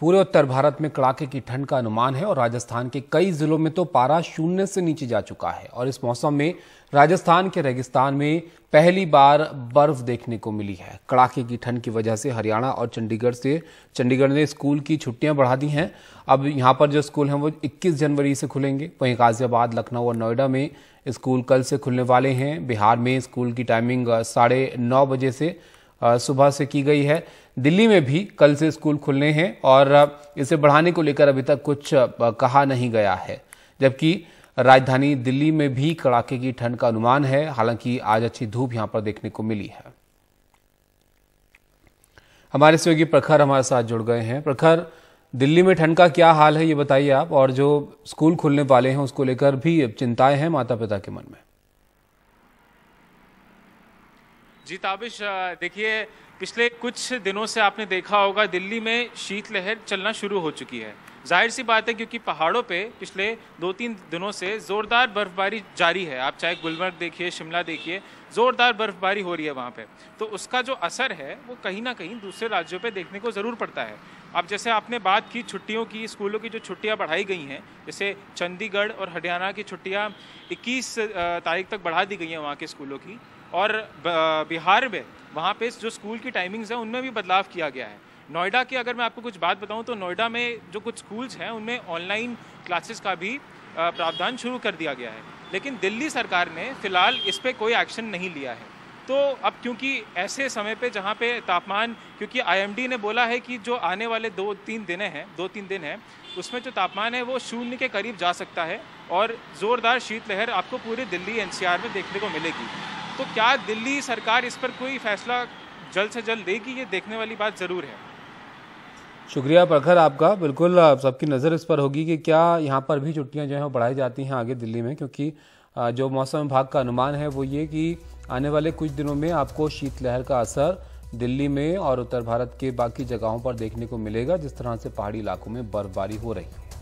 पूरे उत्तर भारत में कड़ाके की ठंड का अनुमान है और राजस्थान के कई जिलों में तो पारा शून्य से नीचे जा चुका है और इस मौसम में राजस्थान के रेगिस्तान में पहली बार बर्फ देखने को मिली है कड़ाके की ठंड की वजह से हरियाणा और चंडीगढ़ से चंडीगढ़ ने स्कूल की छुट्टियां बढ़ा दी हैं अब यहाँ पर जो स्कूल हैं वो 21 जनवरी से खुलेंगे वहीं गाजियाबाद लखनऊ और नोएडा में स्कूल कल से खुलने वाले हैं बिहार में स्कूल की टाइमिंग साढ़े नौ बजे से सुबह से की गई है दिल्ली में भी कल से स्कूल खुलने हैं और इसे बढ़ाने को लेकर अभी तक कुछ कहा नहीं गया है जबकि राजधानी दिल्ली में भी कड़ाके की ठंड का अनुमान है हालांकि आज अच्छी धूप यहां पर देखने को मिली है हमारे सहयोगी प्रखर हमारे साथ जुड़ गए हैं प्रखर दिल्ली में ठंड का क्या हाल है ये बताइए आप और जो स्कूल खुलने वाले हैं उसको लेकर भी चिंताएं हैं माता पिता के मन में जी ताबिश देखिए पिछले कुछ दिनों से आपने देखा होगा दिल्ली में शीतलहर चलना शुरू हो चुकी है जाहिर सी बात है क्योंकि पहाड़ों पे पिछले दो तीन दिनों से ज़ोरदार बर्फबारी जारी है आप चाहे गुलमर्ग देखिए शिमला देखिए ज़ोरदार बर्फबारी हो रही है वहाँ पे तो उसका जो असर है वो कहीं ना कहीं दूसरे राज्यों पे देखने को ज़रूर पड़ता है अब जैसे आपने बात की छुट्टियों की स्कूलों की जो छुट्टियाँ बढ़ाई गई हैं जैसे चंडीगढ़ और हरियाणा की छुट्टियाँ इक्कीस तारीख तक बढ़ा दी गई हैं वहाँ के स्कूलों की और बिहार में वहाँ पे जो स्कूल की टाइमिंग्स हैं उनमें भी बदलाव किया गया है नोएडा की अगर मैं आपको कुछ बात बताऊँ तो नोएडा में जो कुछ स्कूल्स हैं उनमें ऑनलाइन क्लासेस का भी प्रावधान शुरू कर दिया गया है लेकिन दिल्ली सरकार ने फिलहाल इस पर कोई एक्शन नहीं लिया है तो अब क्योंकि ऐसे समय पे जहाँ पे तापमान क्योंकि आईएमडी ने बोला है कि जो आने वाले दो तीन दिन हैं दो तीन दिन हैं उसमें जो तापमान है वो शून्य के करीब जा सकता है और ज़ोरदार शीतलहर आपको पूरे दिल्ली एनसीआर में देखने को मिलेगी तो क्या दिल्ली सरकार इस पर कोई फैसला जल्द से जल्द देगी ये देखने वाली बात ज़रूर है शुक्रिया प्रखर आपका बिल्कुल सबकी नज़र इस पर होगी कि क्या यहाँ पर भी छुट्टियाँ जो हैं वो बढ़ाई जाती हैं आगे दिल्ली में क्योंकि जो मौसम विभाग का अनुमान है वो ये कि आने वाले कुछ दिनों में आपको शीतलहर का असर दिल्ली में और उत्तर भारत के बाकी जगहों पर देखने को मिलेगा जिस तरह से पहाड़ी इलाकों में बर्फबारी हो रही है